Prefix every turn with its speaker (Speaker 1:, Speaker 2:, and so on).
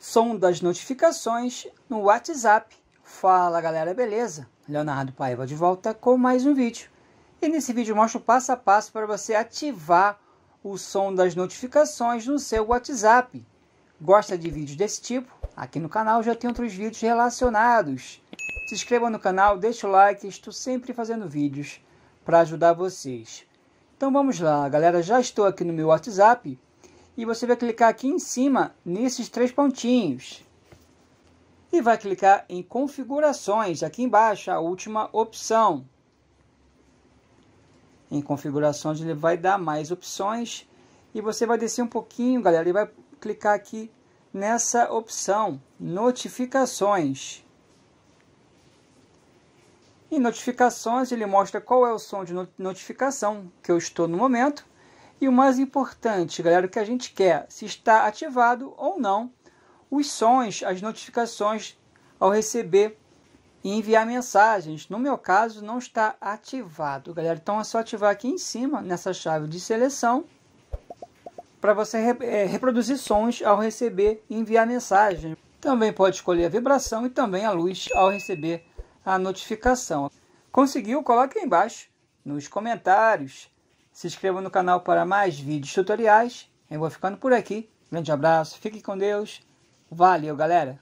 Speaker 1: som das notificações no WhatsApp. Fala galera, beleza? Leonardo Paiva de volta com mais um vídeo. E nesse vídeo eu mostro passo a passo para você ativar o som das notificações no seu WhatsApp. Gosta de vídeos desse tipo? Aqui no canal já tem outros vídeos relacionados. Se inscreva no canal, deixe o like, estou sempre fazendo vídeos para ajudar vocês. Então vamos lá, galera, já estou aqui no meu WhatsApp e você vai clicar aqui em cima nesses três pontinhos e vai clicar em configurações, aqui embaixo a última opção. Em configurações ele vai dar mais opções e você vai descer um pouquinho, galera, e vai clicar aqui nessa opção notificações. Em notificações ele mostra qual é o som de notificação que eu estou no momento e o mais importante, galera, o que a gente quer, se está ativado ou não os sons, as notificações ao receber e enviar mensagens. No meu caso, não está ativado, galera. Então é só ativar aqui em cima, nessa chave de seleção, para você é, reproduzir sons ao receber e enviar mensagens. Também pode escolher a vibração e também a luz ao receber a notificação. Conseguiu? Coloque aí embaixo nos comentários. Se inscreva no canal para mais vídeos tutoriais. Eu vou ficando por aqui. Grande abraço, fique com Deus. Valeu, galera!